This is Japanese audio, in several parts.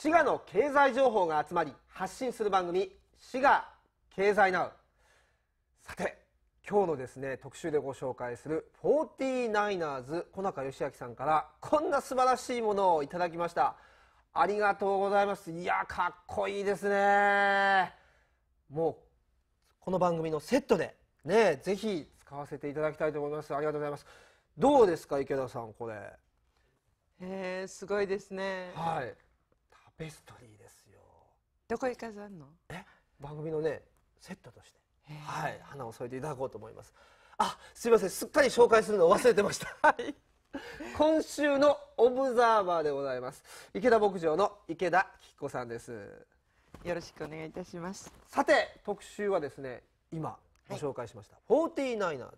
滋賀の経済情報が集まり発信する番組「滋賀経済ナウ」さて今日のですね特集でご紹介する 49ers 小中義明さんからこんな素晴らしいものをいただきましたありがとうございますいやかっこいいですねもうこの番組のセットでねぜひ使わせていただきたいと思いますありがとうございますどうですか池田さんこれえすごいですねはいベストリーですよどこ行かざんのえ番組のねセットとしてはい花を添えていただこうと思いますあすいませんすっかり紹介するのを忘れてました はい今週のオブザーバーでございます池田牧場の池田貴子さんですよろしくお願いいたしますさて特集はですね今ご紹介しました、はい、49ers、はい、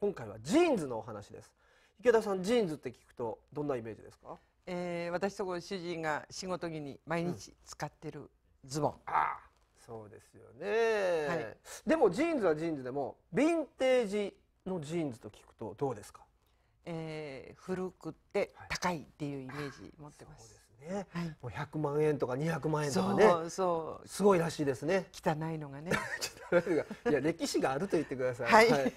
今回はジーンズのお話です池田さんジーンズって聞くとどんなイメージですかえー、私とご主人が仕事着に毎日使ってるズボン、うん、ああそうですよね、はい、でもジーンズはジーンズでもヴィンテージのジーンズと聞くとどうですか、えー、古くて高いっていうイメージ持ってます、はいね、はい、もう100万円とか200万円とかねそうすごいらしいですね汚いのがね いや歴史があると言ってください、はい、はい、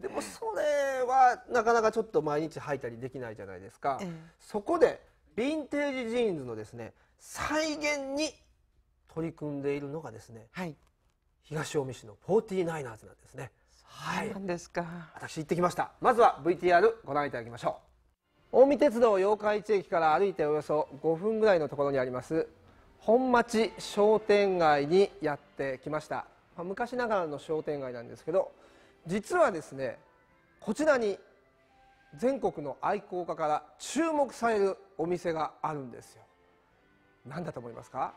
でもそれはなかなかちょっと毎日履いたりできないじゃないですか、そこでヴィンテージジーンズのですね再現に取り組んでいるのがですね、はい、東近江市の 49ers なんですねはい、なんですか私行ってきましたまずは VTR ご覧いただきましょう近江鉄道八日市駅から歩いておよそ5分ぐらいのところにあります本町商店街にやってきました、まあ、昔ながらの商店街なんですけど実はですねこちらに全国の愛好家から注目されるお店があるんですよ何だと思いますか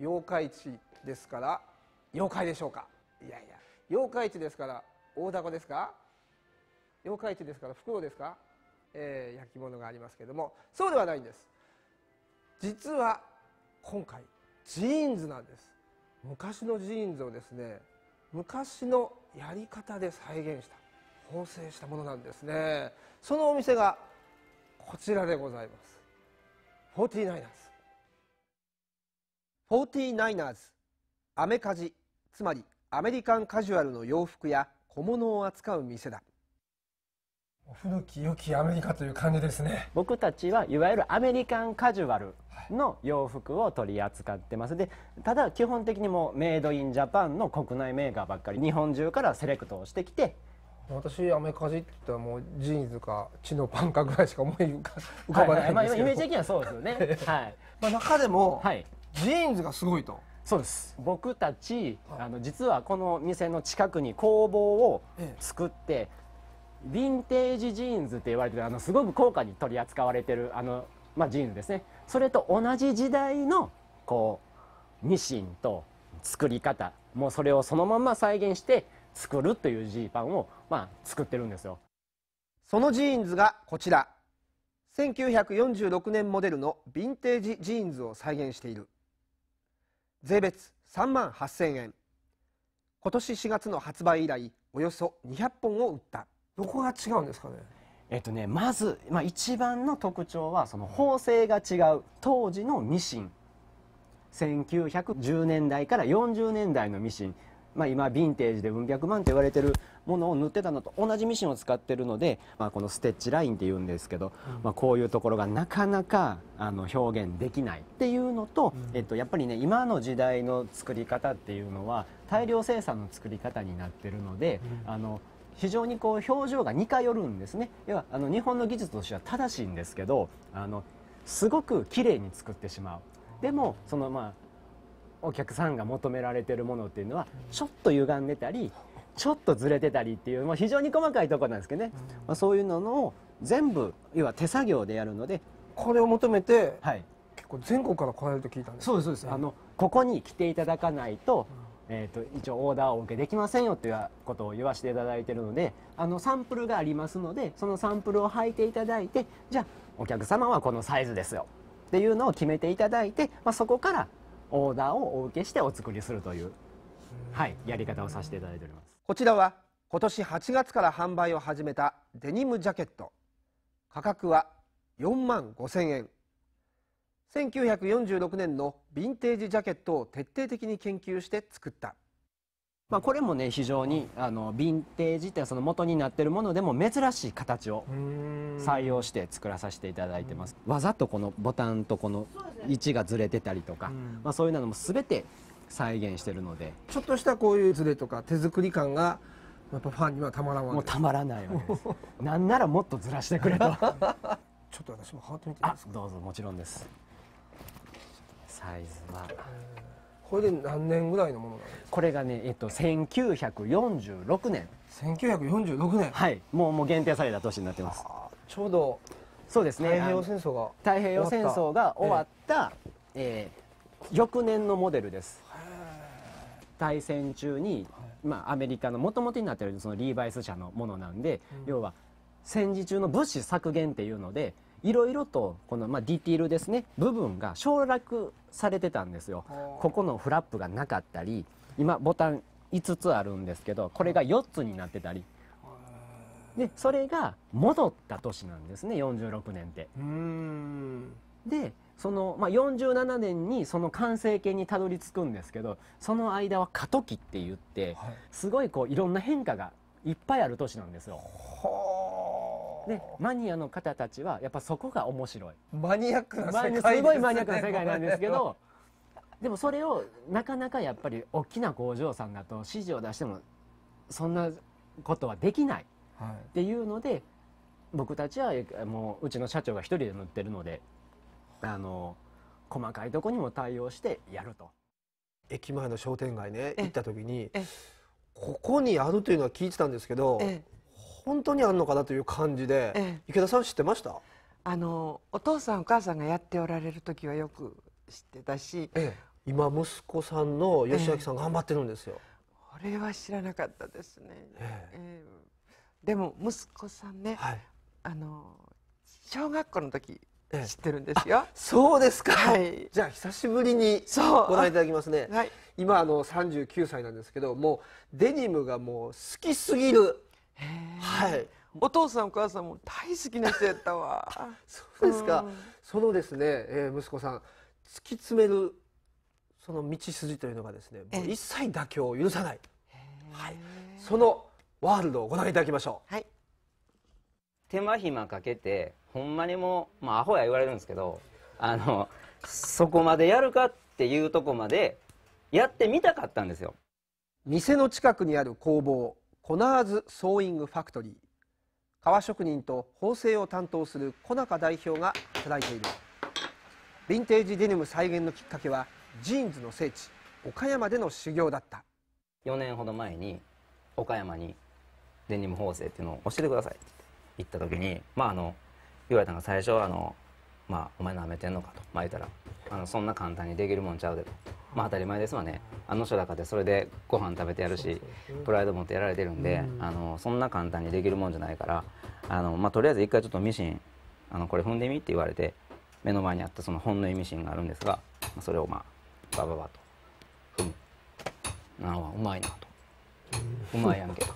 八日市ですから妖怪でしょうかいやいや妖怪市ですから大凧ですか妖怪市ですから袋ですかえー、焼き物がありますけれどもそうではないんです実は今回ジーンズなんです昔のジーンズをですね昔のやり方で再現した縫製したものなんですねそのお店がこちらでございます49 ers 49 ers アメカジつまりアメリカンカジュアルの洋服や小物を扱う店だ古き良きアメリカという感じですね僕たちはいわゆるアメリカンカジュアルの洋服を取り扱ってますでただ基本的にもメイドインジャパンの国内メーカーばっかり日本中からセレクトをしてきて私アメカジって言ったらもうジーンズか血のパンかぐらいしか思い浮かばないんですけど、はい、はい、まあ、イメージ的にはそうですよね、はいまあ、中でも、はい、ジーンズがすごいとそうです僕たち、あの実はこの店の近くに工房を作って、ええヴィンテージジーンズって言われてるあのすごく高価に取り扱われてるあの、まあ、ジーンズですねそれと同じ時代のこうミシンと作り方もうそれをそのまま再現して作るというジーパンを、まあ、作ってるんですよそのジーンズがこちら1946年モデルのヴィンテージジーンズを再現している税別3万8000円今年4月の発売以来およそ200本を売ったどこが違うんですかねえっとねまず、まあ、一番の特徴はその縫製が違う当時のミシン1910年代から40年代のミシン、まあ、今ヴィンテージでうん百万って言われてるものを塗ってたのと同じミシンを使ってるので、まあ、このステッチラインっていうんですけど、うん、まあ、こういうところがなかなかあの表現できないっていうのと、うん、えっと、やっぱりね今の時代の作り方っていうのは大量生産の作り方になってるので、うん、あの非常にこう表情が似通るんですね要はあの日本の技術としては正しいんですけどあのすごく綺麗に作ってしまうでもそのまあお客さんが求められてるものっていうのはちょっと歪んでたりちょっとずれてたりっていうまあ、非常に細かいとこなんですけどね、まあ、そういうのを全部要は手作業でやるのでこれを求めて、はい、結構全国から来られると聞いたんですそうですそうです、あのここに来ていただかないと、えーと、一応オーダーをお受けできませんよということを言わせていただいてるのであのサンプルがありますのでそのサンプルを履いていただいてじゃあお客様はこのサイズですよっていうのを決めていただいて、まあ、そこからオーダーをお受けしてお作りするという、はい、やり方をさせていただいておりますこちらは今年8月から販売を始めたデニムジャケット価格は4万5000円1946年のヴィンテージジャケットを徹底的に研究して作ったまあ、これもね非常にあのヴィンテージってその元になってるものでも珍しい形を採用して作らさせていただいてますわざとこのボタンとこの位置がずれてたりとか、まあ、そういうのも全て再現してるのでちょっとしたこういうズレとか手作り感がやっぱファンにはたまらないもうたまらないわけですなんならもっとずらしてくれと ちょっと私も触ってみていいですかどうぞもちろんですサイズはこれで何年ぐらいのものなんですかこれがねえっと1946年1946年はいもうもう限定された年になってますちょうどそうですね太平洋戦争が太平洋戦争が終わった、ええー、翌年のモデルです大戦中に、まあ、アメリカの元々になってるそのリーバイス社のものなんで、うん、要は戦時中の物資削減っていうのでいろいろとこの、まあ、ディティールですね部分が省略されてたんですよここのフラップがなかったり今ボタン5つあるんですけどこれが4つになってたりでそれが戻った年なんですね46年ってでその、まあ、47年にその完成形にたどり着くんですけどその間は過渡期って言って、はい、すごいこういろんな変化がいっぱいある年なんですよ。でマニアの方たちはやっぱそこが面白いマニアックな世界です、ね、すごいマニアックな世界なんですけどでもそれをなかなかやっぱり大きな工場さんだと指示を出してもそんなことはできないっていうので、はい、僕たちはもううちの社長が一人で塗ってるのであの細かいとこにも対応してやると。駅前の商店街ね行った時にここにあるというのは聞いてたんですけど本当にあるのかなという感じで、ええ、池田さん知ってましたあのお父さんお母さんがやっておられる時はよく知ってたし、え、今息子さんの吉明さん頑張ってるんですよ、これは知らなかったですね、えー、でも息子さんね、はい、あの小学校の時知ってるんですよ、そうですか、はい、じゃあ久しぶりにご覧いただきますね、はい、今あの三十九歳なんですけどもデニムがもう好きすぎるはいお父さんお母さんも大好きな人やったわ そうですか、うん、そのですね、えー、息子さん突き詰めるその道筋というのがですねもう一切妥協を許さない、はい、そのワールドをご覧いただきましょう、はい、手間暇かけてほんまにもう、まあ、アホや言われるんですけどあのそこまでやるかっていうとこまでやってみたかったんですよ店の近くにある工房コナーズ・ソーイング・ファクトリー革職人と縫製を担当する小中代表が働いているヴィンテージデニム再現のきっかけはジーンズの聖地岡山での修行だった4年ほど前に岡山にデニム縫製っていうのを教えてくださいって言った時にまああの言われたのが最初はあの「まあ、お前なめてんのか」と、まあ、言ったらあの「そんな簡単にできるもんちゃうで」とまあ当たり前ですわねあの人だかでそれでご飯食べてやるしプライド持ってやられてるんで、あのそんな簡単にできるもんじゃないからあの、まあ、とりあえず一回ちょっとミシンあのこれ踏んでみって言われて目の前にあったその本縫いミシンがあるんですがそれをまあバババと踏むなあうまいなとうまいやんけと。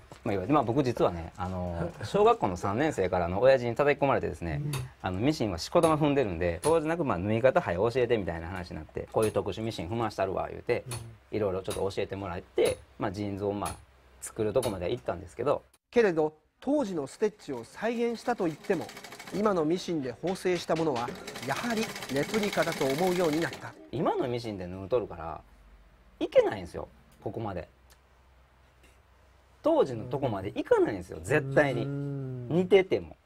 まあ、まあ、僕実はねあの小学校の3年生からの親父に叩き込まれてですね、あのミシンはしこが踏んでるんで当時なくまあ縫い方早教えてみたいな話になってこういう特殊ミシン踏ましたるわ言うて、いろいろちょっと教えてもらって、まあ、ンズをまあ作るとこまで行ったんですけどけれど当時のステッチを再現したといっても今のミシンで縫製したものはやはりレプリカだと思うようになった今のミシンで縫うとるからいけないんですよここまで当時のとこまでいかないんですよ絶対に似てても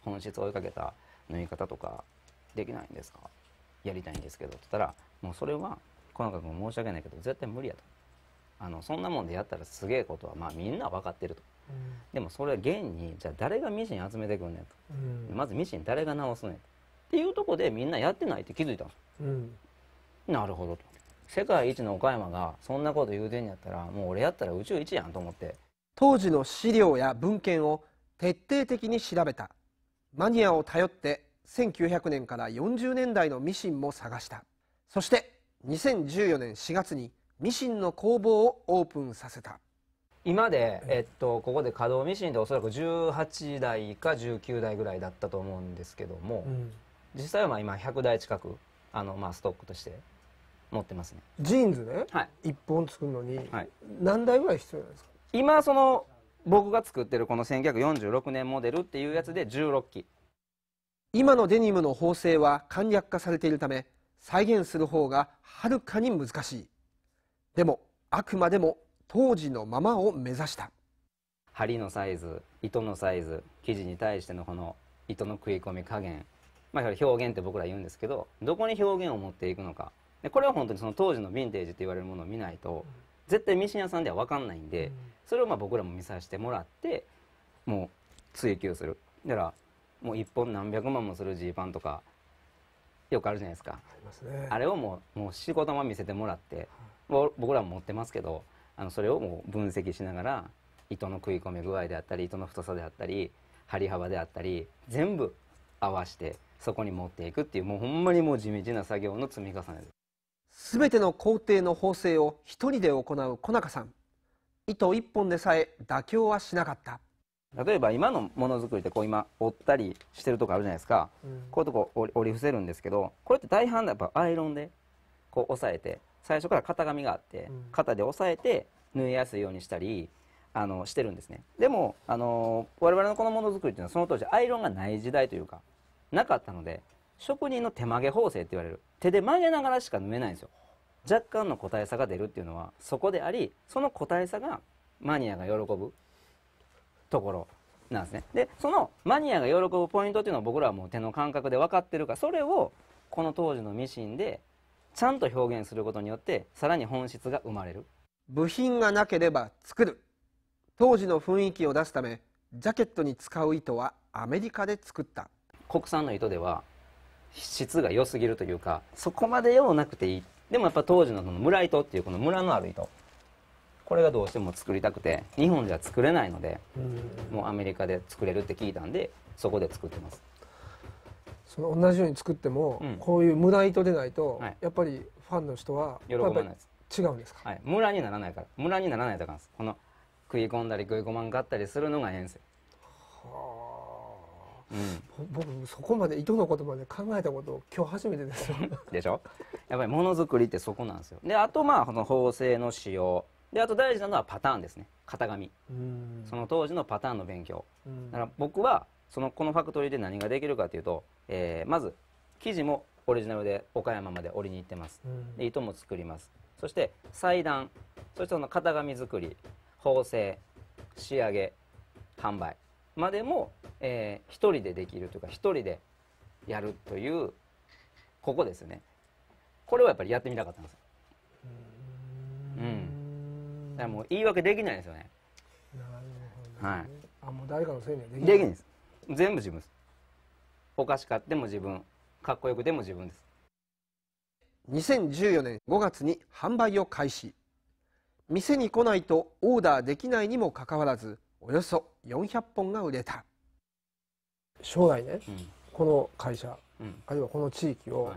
本質追いかけた縫い方とかできないんですかやりたいんですけどって言ったらもうそれはの方君申し訳ないけど絶対無理やとあのそんなもんでやったらすげえことはまあみんな分かってると、うん、でもそれは現にじゃあ誰がミシン集めてくんねんと、うん、まずミシン誰が直すねんっていうとこでみんなやってないって気づいたんですよ、うん、なるほどと世界一の岡山がそんなこと言うてんやったらもう俺やったら宇宙一やんと思って当時の資料や文献を徹底的に調べたマニアを頼って1900年から40年代のミシンも探したそして2014年4月にミシンの工房をオープンさせた今で、えっと、ここで稼働ミシンでおそらく18台か19台ぐらいだったと思うんですけども、うん、実際はまあ今100台近くあの、まあ、ストックとして持ってますねジーンズね、はい、1本作るのに何台ぐらい必要なんですか今その僕が作ってるこの1946年モデルっていうやつで16機今のデニムの縫製は簡略化されているため再現する方がはるかに難しいでもあくまでも当時のままを目指した針のサイズ糸のサイズ生地に対してのこの糸の食い込み加減まあ表現って僕ら言うんですけどどこに表現を持っていくのかでこれは本当にその当時のヴィンテージって言われるものを見ないと絶対ミシン屋さんでは分かんないんで、うんそれをまあ僕らも見させてもらってもう追求するだからもう1本何百万もするジーパンとかよくあるじゃないですかあります、ね、あれをもうもう仕事も見せてもらって、はい、僕らも持ってますけどあのそれをもう分析しながら糸の食い込み具合であったり糸の太さであったり張り幅であったり全部合わせてそこに持っていくっていうもうほんまにもう地道な作業の積み重ねです。全ての工程の縫製を一人で行う小中さん糸一本でさえ妥協はしなかった例えば今のものづくりってこう今折ったりしてるとこあるじゃないですか、うん、こういうとこ折り伏せるんですけどこれって大半やっぱアイロンでこう押さえて最初から型紙があって、型で押さえて縫いやすいようにしたりあのしてるんですねでもあの我々のこのものづくりっていうのはその当時アイロンがない時代というかなかったので職人の手曲げ縫製って言われる手で曲げながらしか縫えないんですよ若干の個体差が出るっていうのはそこでありその個体差がマニアが喜ぶところなんですねでそのマニアが喜ぶポイントっていうのは僕らはもう手の感覚で分かってるからそれをこの当時のミシンでちゃんと表現することによってさらに本質が生まれる部品がなければ作る当時の雰囲気を出すためジャケットに使う糸はアメリカで作った国産の糸では質が良すぎるというかそこまでようなくていいでもやっぱ当時のこの村糸っていうこの村のある糸これがどうしても作りたくて日本じゃ作れないので、もうアメリカで作れるって聞いたんでそこで作ってますその同じように作っても、うん、こういう村糸でないと、はい、やっぱりファンの人は喜ばないです違うんですか、はい、村にならないから村にならないとかこの食い込んだり食い込まんかったりするのがええんはあ僕そこまで糸のことまで考えたこと今日初めてですよ でしょやっぱりものづくりってそこなんですよであとまあこの縫製の使用であと大事なのはパターンですね型紙その当時のパターンの勉強だから僕はそのこのファクトリーで何ができるかというと、えー、まず生地もオリジナルで岡山まで織りに行ってます、で糸も作りますそして裁断そしてその型紙作り縫製仕上げ販売までも、えー、一人でできるというか一人でやるというここですねこれはやっぱりやってみたかったんですうんだからもう言い訳できないですよねなるほど、ね、はい、あもう誰かのせいにはできないできないです全部自分ですおかしかっても自分かっこよくでも自分です2014年5月に販売を開始店に来ないとオーダーできないにもかかわらずおよそ400本が売れた将来ね、うん、この会社、うん、あるいはこの地域を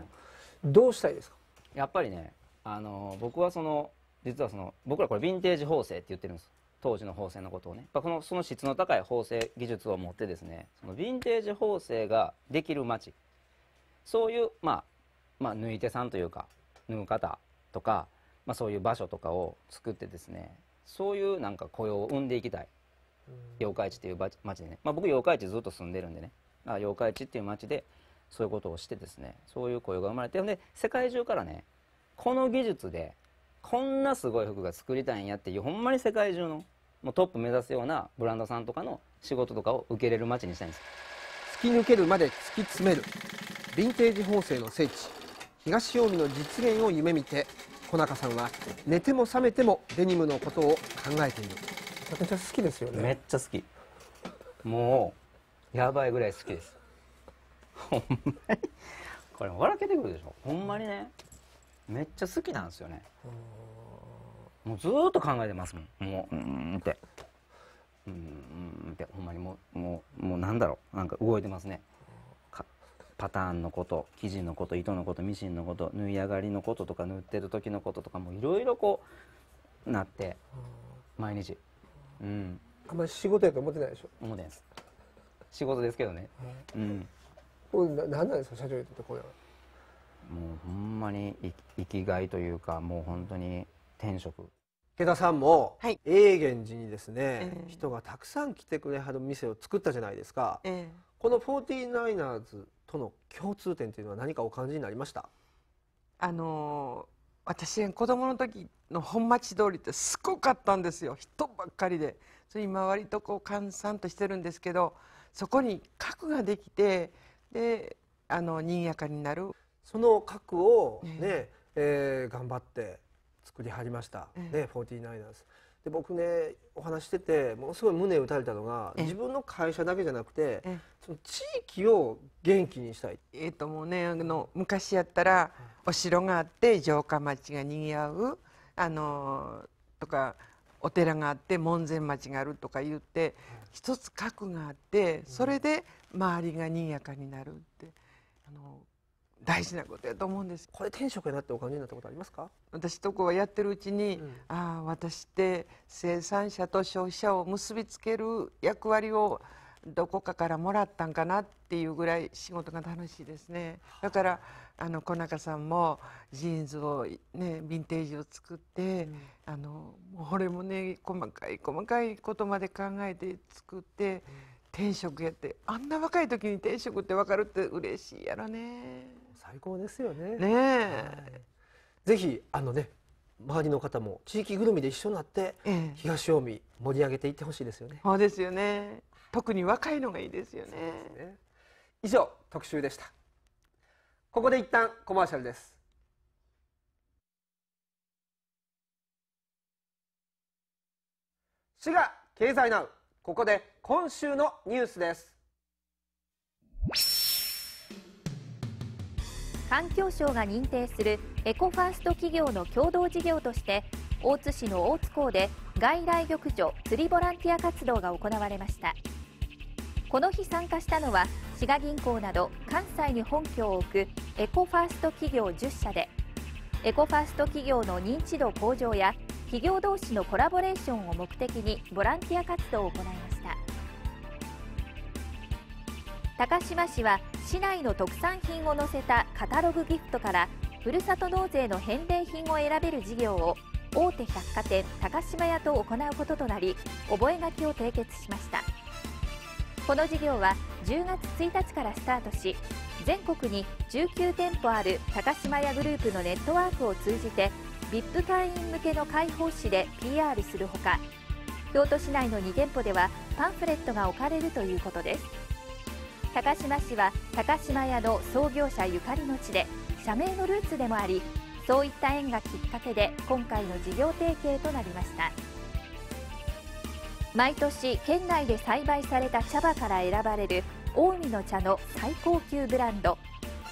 どうしたいですか、やっぱりねあの僕はその実はその僕らこれヴィンテージ縫製って言ってるんです当時の縫製のことをねこのその質の高い縫製技術を持ってですねそのヴィンテージ縫製ができる街そういう、まあ、まあ縫い手さんというか縫う方とか、まあ、そういう場所とかを作ってですねそういうなんか雇用を生んでいきたい八日市っていう町でね、まあ、僕八日市ずっと住んでるんでね八日市っていう町でそういうことをしてですねそういう声が生まれてで世界中からねこの技術でこんなすごい服が作りたいんやっていうほんまに世界中のもうトップ目指すようなブランドさんとかの仕事とかを受けれる街にしたいんです突き抜けるまで突き詰めるヴィンテージ縫製の聖地東近江の実現を夢見て小中さんは寝ても覚めてもデニムのことを考えているちゃくちゃ好きですよねめっちゃ好きもうやばいぐらい好きですほんまにこれ笑けてくるでしょほんまにねめっちゃ好きなんですよねもうずっと考えてますもんもううんってうんってほんまにもうもうもうなんだろうなんか動いてますねパターンのこと生地のこと糸のことミシンのこと縫い上がりのこととか縫ってる時のこととかもいろいろこうなって毎日うん、あんまり仕事やと思ってないでしょ思ってないです仕事ですけどね、うん、これ何なんですか社長にとってこれはもうほんまに生きがいというかもう本当に天職池田さんも、はい、永源寺にですね、えー、人がたくさん来てくれはる店を作ったじゃないですか、えー、この 49ers との共通点というのは何かお感じになりましたあのー私子供の時の本町通りってすごかったんですよ人ばっかりでそれ今割とこう閑散としてるんですけどそこに核ができてであの賑やかになるその核をね、ねえー、頑張って作り始めました、ね、49ers。で僕ねお話しててものすごい胸打たれたのが自分の会社だけじゃなくてその地域を元気にしたい。えー、ともうねあの昔やったら、うんお城があって城下町がにぎわうあのとかお寺があって門前町があるとか言って一つ核があってそれで周りがにぎやかになるってあの大事なことやと思うんですこれ天職になってお感じになったことありますか私とこはやってるうちに、うん、ああ私って生産者と消費者を結びつける役割をどこかからもらったんかなっていうぐらい仕事が楽しいですねだからあの小中さんもジーンズをねヴィンテージを作って、うん、あのこれもね細かい細かいことまで考えて作って、うん、転職やってあんな若い時に転職って分かるって嬉しいやろね最高ですよねね、はい、ぜひあのね周りの方も地域ぐるみで一緒になって、ええ、東近江盛り上げていってほしいですよねそうですよね特に若いのがいいですよね、ね、以上特集でしたここで一旦コマーシャルです滋賀経済ナウここで今週のニュースです環境省が認定するエコファースト企業の共同事業として大津市の大津港で外来漁場釣りボランティア活動が行われましたこの日参加したのは滋賀銀行など関西に本拠を置くエコファースト企業10社でエコファースト企業の認知度向上や企業同士のコラボレーションを目的にボランティア活動を行いました高島市は市内の特産品を載せたカタログギフトからふるさと納税の返礼品を選べる事業を大手百貨店高島屋と行うこととなり覚書を締結しましたこの事業は10月1日からスタートし全国に19店舗ある高島屋グループのネットワークを通じて VIP 会員向けの開放誌で PR するほか京都市内の2店舗ではパンフレットが置かれるということです高島市は高島屋の創業者ゆかりの地で社名のルーツでもありそういった縁がきっかけで今回の事業提携となりました。毎年県内で栽培された茶葉から選ばれる近江の茶の最高級ブランド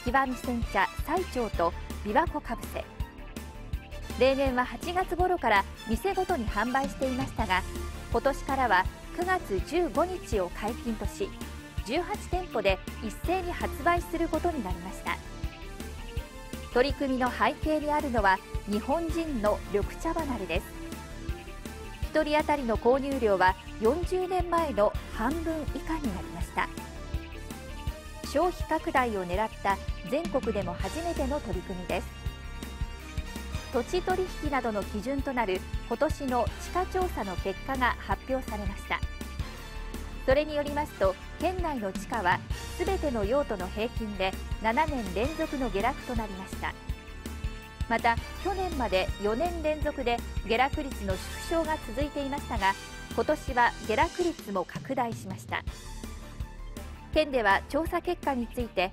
極み煎茶最長と琵琶湖かぶせ例年は8月頃から店ごとに販売していましたが今年からは9月15日を解禁とし18店舗で一斉に発売することになりました取り組みの背景にあるのは日本人の緑茶離れです1人当たりの購入量は40年前の半分以下になりました消費拡大を狙った全国でも初めての取り組みです土地取引などの基準となる今年の地価調査の結果が発表されましたそれによりますと県内の地価はすべての用途の平均で7年連続の下落となりましたまた去年まで4年連続で下落率の縮小が続いていましたが今年は下落率も拡大しました県では調査結果について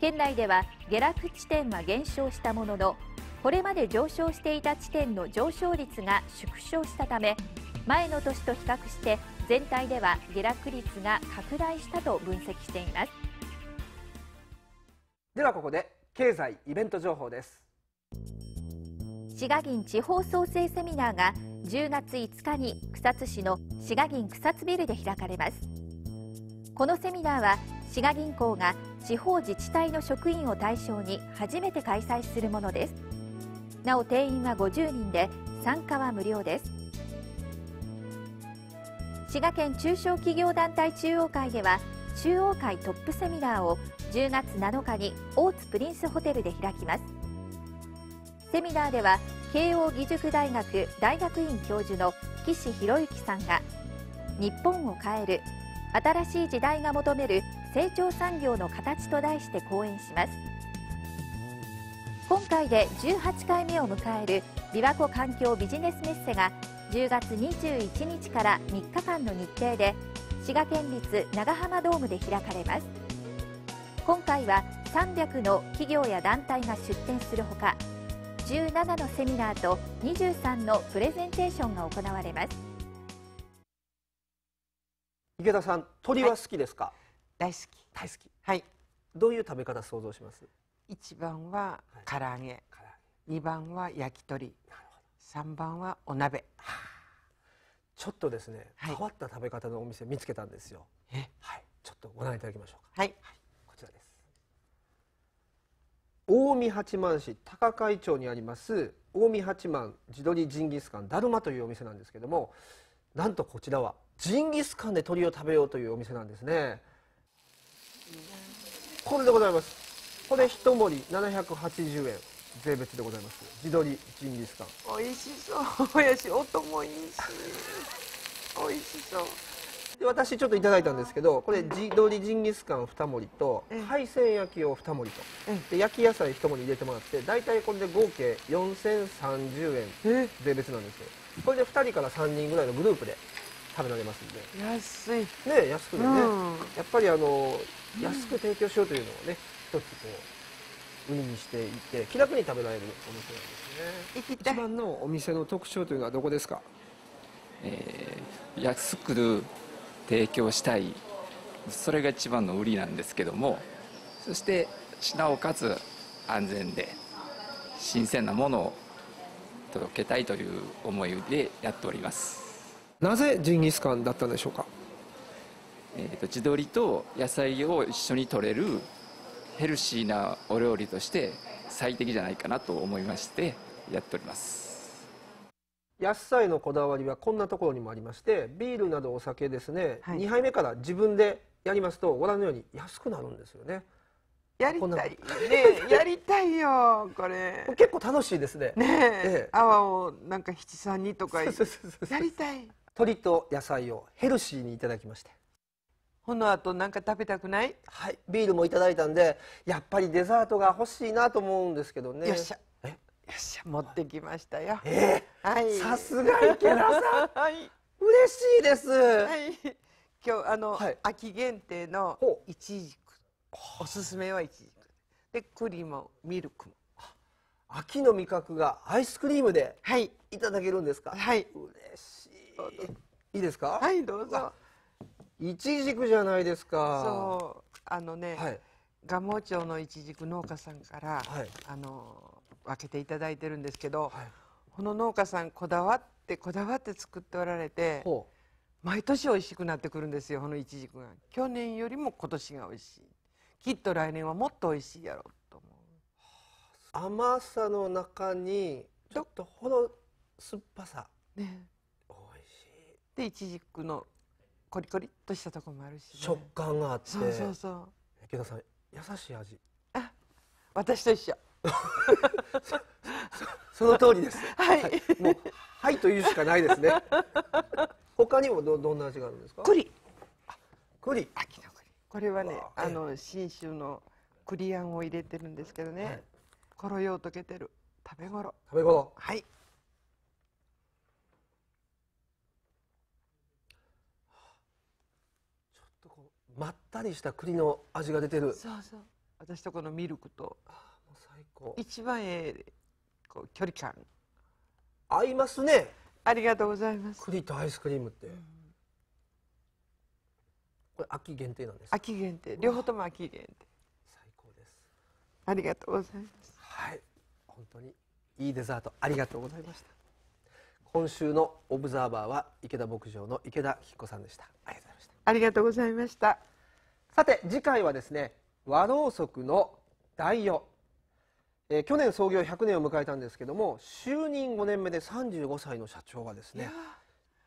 県内では下落地点は減少したもののこれまで上昇していた地点の上昇率が縮小したため前の年と比較して全体では下落率が拡大したと分析していますではここで経済イベント情報です滋賀銀地方創生セミナーが10月5日に草津市の滋賀銀草津ビルで開かれますこのセミナーは滋賀銀行が地方自治体の職員を対象に初めて開催するものですなお定員は50人で参加は無料です滋賀県中小企業団体中央会では中央会トップセミナーを10月7日に大津プリンスホテルで開きますセミナーでは慶應義塾大学大学院教授の岸博之さんが日本を変える新しい時代が求める成長産業の形と題して講演します今回で18回目を迎える琵琶湖環境ビジネスメッセが10月21日から3日間の日程で滋賀県立長浜ドームで開かれます今回は300の企業や団体が出展するほか17のセミナーと23のプレゼンテーションが行われます池田さん鳥は好きですか、はい、大好き大好きはいどういう食べ方想像します一番は唐揚げ二、はい、番は焼き鳥三番はお鍋ちょっとですね、はい、変わった食べ方のお店見つけたんですよえはい、ちょっとご覧いただきましょうかはい近江八幡市高会町にあります近江八幡地鶏ジンギスカンだるまというお店なんですけどもなんとこちらはジンギスカンで鶏を食べようというお店なんですねこれでございますこれ一盛り780円税別でございます地鶏ジンギスカン美味しそう やし音もいいし美味しそうで私ちょっといただいたんですけどこれ地鶏ジンギスカン2盛りと海鮮焼きを2盛りとで焼き野菜1盛り入れてもらって大体これで合計4030円税別なんですど、これで2人から3人ぐらいのグループで食べられますんで安いね安くてね、うん、やっぱりあの安く提供しようというのをね一つこう売りにしていて気楽に食べられるお店なんですね一番のお店の特徴というのはどこですか、えー、安くる提供したいそれが一番の売りなんですけどもそしてなおかつ安全で新鮮なものを届けたいという思いでやっておりますなぜジンギスカンだったんでしょうか、えーと、地鶏と野菜を一緒に取れるヘルシーなお料理として最適じゃないかなと思いましてやっております安さへのこだわりはこんなところにもありましてビールなどお酒ですね、はい、2杯目から自分でやりますとご覧のように安くなるんですよねやりたいねやりたいよこれ結構楽しいですねねえ泡、えをなんか七三にとかやりたい鶏と野菜をヘルシーにいただきましてほのあと何か食べたくないはいビールもいただいたんでやっぱりデザートが欲しいなと思うんですけどねよっしゃよっしゃ持ってきましたよ、えー、はい、さすが池田さん、はい、嬉しいです、はい、今日あの、はい、秋限定のいちじくおすすめはいちじくで栗もミルクも秋の味覚がアイスクリームでいただけるんですかはい嬉しいいいですかはいどうぞいちじくじゃないですかそうあのね、はい、蒲生町のいちじく農家さんから、はい、あの分けていただいてるんですけど、はい、この農家さんこだわってこだわって作っておられて毎年美味しくなってくるんですよこのいちじくが去年よりも今年が美味しいきっと来年はもっと美味しいやろうと思う甘さの中にちょっとほど酸っぱさね美味しいでいちじくのコリコリっとしたとこもあるし、ね、食感があってそうそうそう池田さん優しい味あ私と一緒 その通りです。はい、はい、もうはいというしかないですね。他にもどどんな味があるんですか。栗。栗。秋の栗。これはね、あの信州の栗あんを入れてるんですけどね。はい、ころよう溶けてる。食べ頃。食べ頃。はい。ちょっとこう、まったりした栗の味が出てるそうそう私とこのミルクと一番ええこう距離感合いますねありがとうございます栗とアイスクリームって、これ秋限定なんです秋限定両方とも秋限定最高ですありがとうございますはい本当にいいデザートありがとうございました今週のオブザーバーは池田牧場の池田彦さんでしたありがとうございましたありがとうございましたさて次回はですね和ろうそくの代用えー、去年創業100年を迎えたんですけども就任5年目で35歳の社長はですね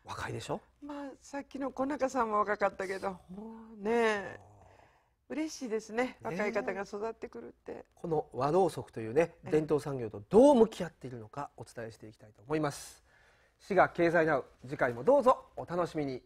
若いでしょまあさっきの小中さんも若かったけどもうね嬉しいですね若い方が育ってくるって、ね、この和ろうそくというね伝統産業とどう向き合っているのかお伝えしていきたいと思います滋賀経済ナウ次回もどうぞお楽しみに